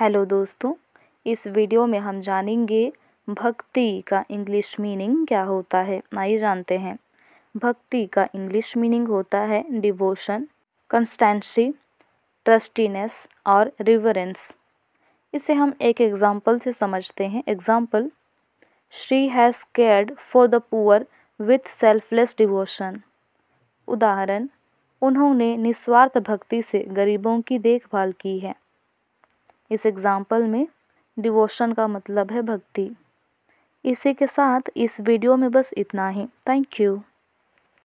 hello दोस्तों इस video में हम जानेंगे भक्ति का इंग्लिश मीनिंग क्या होता है आइए जानते हैं भक्ति का इंग्लिश मीनिंग होता है डिवोशन कंस्टेंसी ट्रस्टीनेस और रिवरेंस इसे हम एक एग्जाम्पल से समझते हैं example Shri has cared for the poor with selfless devotion उदाहरण उन्होंने निस्वार्थ भक्ति से गरीबों की देखभाल की है इस एग्जाम्पल में डिवोशन का मतलब है भक्ति इसी के साथ इस वीडियो में बस इतना ही थैंक यू